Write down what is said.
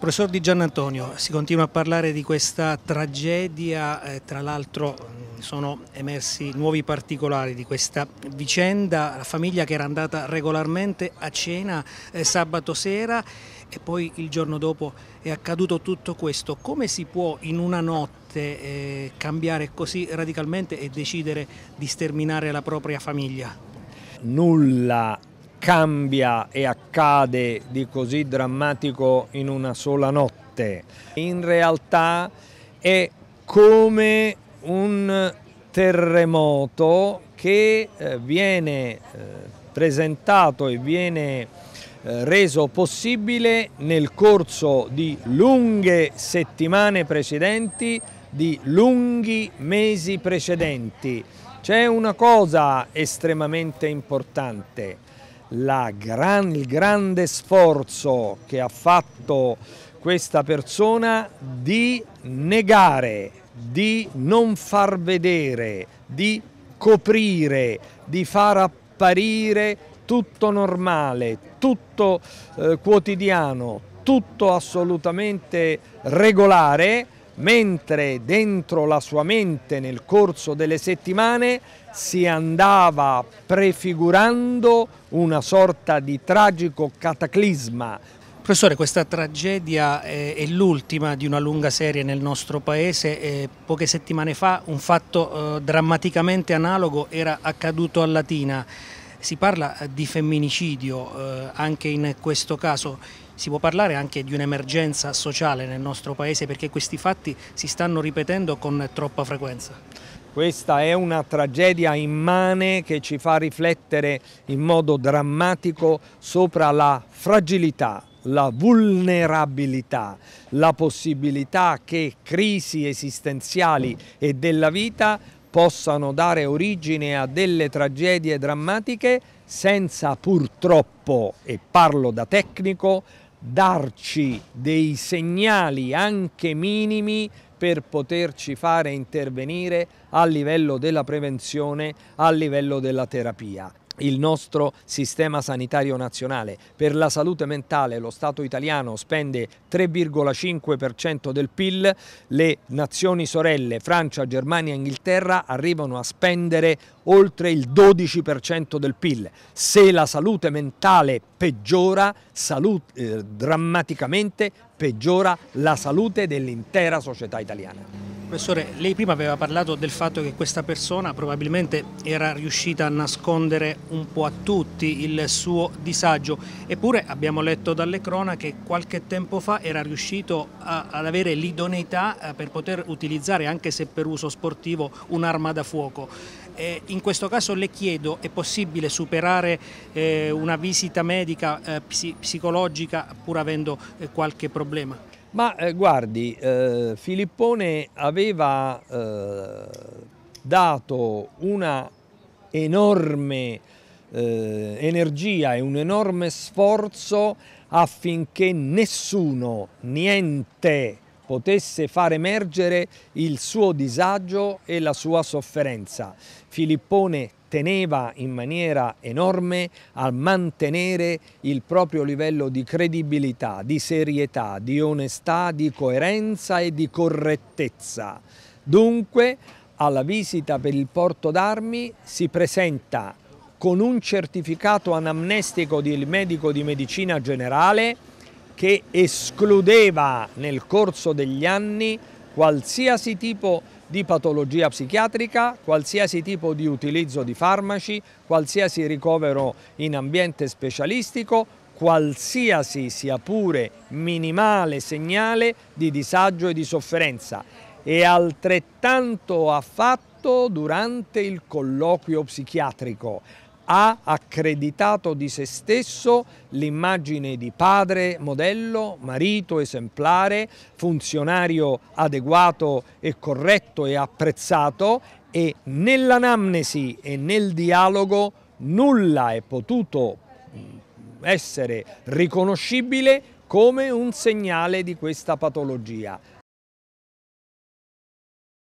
Professor Di Gian Antonio, si continua a parlare di questa tragedia, eh, tra l'altro mm, sono emersi nuovi particolari di questa vicenda, la famiglia che era andata regolarmente a cena eh, sabato sera e poi il giorno dopo è accaduto tutto questo. Come si può in una notte eh, cambiare così radicalmente e decidere di sterminare la propria famiglia? Nulla cambia e accade di così drammatico in una sola notte. In realtà è come un terremoto che eh, viene eh, presentato e viene eh, reso possibile nel corso di lunghe settimane precedenti, di lunghi mesi precedenti. C'è una cosa estremamente importante, gran, il grande sforzo che ha fatto questa persona di negare, di non far vedere, di coprire, di far apparire tutto normale, tutto eh, quotidiano, tutto assolutamente regolare mentre dentro la sua mente nel corso delle settimane si andava prefigurando una sorta di tragico cataclisma. Professore, questa tragedia eh, è l'ultima di una lunga serie nel nostro paese. Eh, poche settimane fa un fatto eh, drammaticamente analogo era accaduto a Latina. Si parla di femminicidio anche in questo caso. Si può parlare anche di un'emergenza sociale nel nostro Paese perché questi fatti si stanno ripetendo con troppa frequenza? Questa è una tragedia immane che ci fa riflettere in modo drammatico sopra la fragilità, la vulnerabilità, la possibilità che crisi esistenziali e della vita possano dare origine a delle tragedie drammatiche senza purtroppo, e parlo da tecnico, darci dei segnali anche minimi per poterci fare intervenire a livello della prevenzione, a livello della terapia il nostro sistema sanitario nazionale. Per la salute mentale lo Stato italiano spende 3,5% del PIL, le nazioni sorelle Francia, Germania e Inghilterra arrivano a spendere oltre il 12% del PIL. Se la salute mentale peggiora, salute, eh, drammaticamente peggiora la salute dell'intera società italiana. Professore, lei prima aveva parlato del fatto che questa persona probabilmente era riuscita a nascondere un po' a tutti il suo disagio, eppure abbiamo letto dalle cronache qualche tempo fa era riuscito a, ad avere l'idoneità eh, per poter utilizzare, anche se per uso sportivo, un'arma da fuoco. E in questo caso le chiedo, è possibile superare eh, una visita medica eh, psi, psicologica pur avendo eh, qualche problema? Ma eh, guardi, eh, Filippone aveva eh, dato una enorme eh, energia e un enorme sforzo affinché nessuno, niente, potesse far emergere il suo disagio e la sua sofferenza. Filippone teneva in maniera enorme a mantenere il proprio livello di credibilità, di serietà, di onestà, di coerenza e di correttezza. Dunque, alla visita per il porto d'armi si presenta con un certificato anamnestico del medico di medicina generale che escludeva nel corso degli anni qualsiasi tipo di patologia psichiatrica, qualsiasi tipo di utilizzo di farmaci, qualsiasi ricovero in ambiente specialistico, qualsiasi sia pure minimale segnale di disagio e di sofferenza e altrettanto ha fatto durante il colloquio psichiatrico ha accreditato di se stesso l'immagine di padre modello, marito esemplare, funzionario adeguato e corretto e apprezzato e nell'anamnesi e nel dialogo nulla è potuto mm, essere riconoscibile come un segnale di questa patologia.